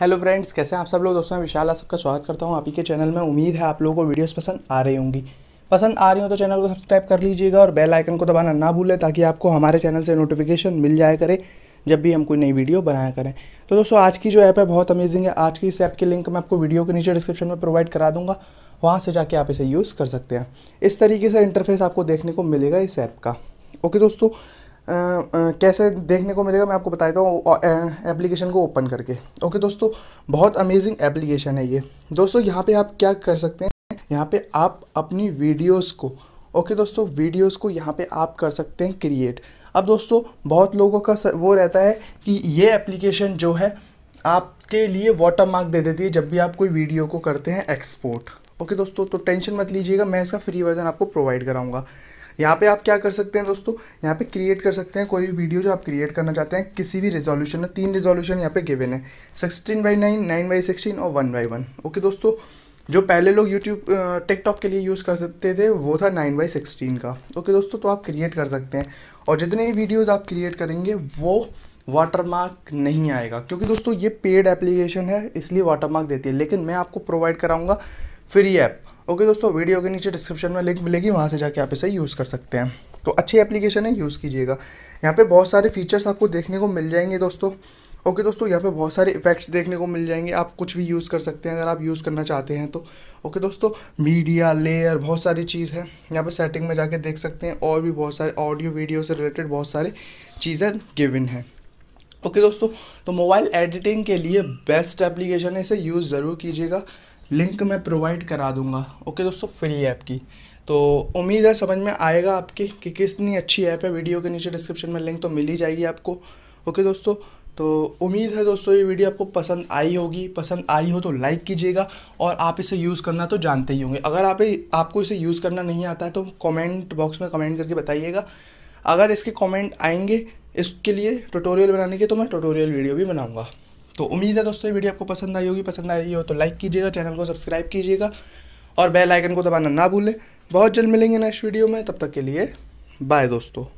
hello friends कैसे हैं आप सब लोग दोस्तों मैं विशाल आप सबका स्वागत करता हूं आप ही के चैनल में उम्मीद है आप लोगों को वीडियोस पसंद आ रही होंगी पसंद आ रही हो तो चैनल को सब्सक्राइब कर लीजिएगा और बेल आइकन को दबाना ना भूलें ताकि आपको हमारे चैनल से नोटिफिकेशन मिल जाए करे जब भी हम कोई नई वीडियो बनाया करें तो दोस्तों आज की जो ऐप है बहुत अमेजिंग है आज की इस ऐप की लिंक मैं आपको वीडियो के नीचे डिस्क्रिप्शन में प्रोवाइड करा दूंगा वहाँ से जाके आप इसे यूज़ कर सकते हैं इस तरीके से इंटरफेस आपको देखने को मिलेगा इस ऐप का ओके दोस्तों कैसे देखने को मिलेगा मैं आपको बता देता हूँ एप्लीकेशन को ओपन करके ओके दोस्तों बहुत अमेजिंग एप्लीकेशन है ये दोस्तों यहाँ पे आप क्या कर सकते हैं यहाँ पे आप अपनी वीडियोस को ओके दोस्तों वीडियोस को यहाँ पे आप कर सकते हैं क्रिएट अब दोस्तों बहुत लोगों का वो रहता है कि ये एप्लीकेशन जो है आपके लिए वाटर मार्क दे देती है जब भी आप कोई वीडियो को करते हैं एक्सपोर्ट ओके दोस्तों तो टेंशन मत लीजिएगा मैं इसका फ्री वर्जन आपको प्रोवाइड कराऊंगा यहाँ पे आप क्या कर सकते हैं दोस्तों यहाँ पे क्रिएट कर सकते हैं कोई भी वीडियो जो आप क्रिएट करना चाहते हैं किसी भी रिजोल्यूशन में तीन रिजोल्यूशन यहाँ पे गिवन है sixteen by nine nine by sixteen और वन बाई वन ओके दोस्तों जो पहले लोग यूट्यूब टिकटॉक के लिए यूज़ कर सकते थे वो था नाइन बाई सिक्सटीन का ओके दोस्तों तो आप क्रिएट कर सकते हैं और जितने भी वीडियोज़ आप क्रिएट करेंगे वो वाटरमार्क नहीं आएगा क्योंकि दोस्तों ये पेड एप्लीकेशन है इसलिए वाटरमार्क देती है लेकिन मैं आपको प्रोवाइड कराऊंगा फ्री ऐप ओके दोस्तों वीडियो के नीचे डिस्क्रिप्शन में लिंक मिलेगी वहाँ से जाके आप इसे यूज़ कर सकते हैं तो अच्छी एप्लीकेशन है यूज़ कीजिएगा यहाँ पे बहुत सारे फीचर्स आपको देखने को मिल जाएंगे दोस्तों ओके okay, दोस्तों यहाँ पे बहुत सारे इफेक्ट्स देखने को मिल जाएंगे आप कुछ भी यूज़ कर सकते हैं अगर आप यूज़ करना चाहते हैं तो ओके okay, दोस्तों मीडिया लेयर बहुत सारी चीज़ है यहाँ पे सेटिंग में जाके देख सकते हैं और भी बहुत सारे ऑडियो वीडियो से रिलेटेड बहुत सारे चीज़ें गिविन हैं ओके okay, दोस्तों तो मोबाइल एडिटिंग के लिए बेस्ट एप्लीकेशन है इसे यूज़ ज़रूर कीजिएगा लिंक मैं प्रोवाइड करा दूँगा ओके दोस्तों फ्री ऐप की तो उम्मीद है समझ में आएगा आपकी कि कितनी अच्छी ऐप है वीडियो के नीचे डिस्क्रिप्शन में लिंक तो मिल ही जाएगी आपको ओके दोस्तों तो उम्मीद है दोस्तों ये वीडियो आपको पसंद आई होगी पसंद आई हो तो लाइक कीजिएगा और आप इसे यूज़ करना तो जानते ही होंगे अगर आप आपको इसे यूज़ करना नहीं आता है तो कॉमेंट बॉक्स में कमेंट करके बताइएगा अगर इसके कॉमेंट आएंगे इसके लिए ट्यूटोरियल बनाने के तो मैं ट्यूटोरियल वीडियो भी बनाऊँगा तो उम्मीद है दोस्तों ये वीडियो आपको पसंद आई होगी पसंद आई हो तो लाइक कीजिएगा चैनल को सब्सक्राइब कीजिएगा और बेल आइकन को दबाना ना भूलें बहुत जल्द मिलेंगे नेक्स्ट वीडियो में तब तक के लिए बाय दोस्तों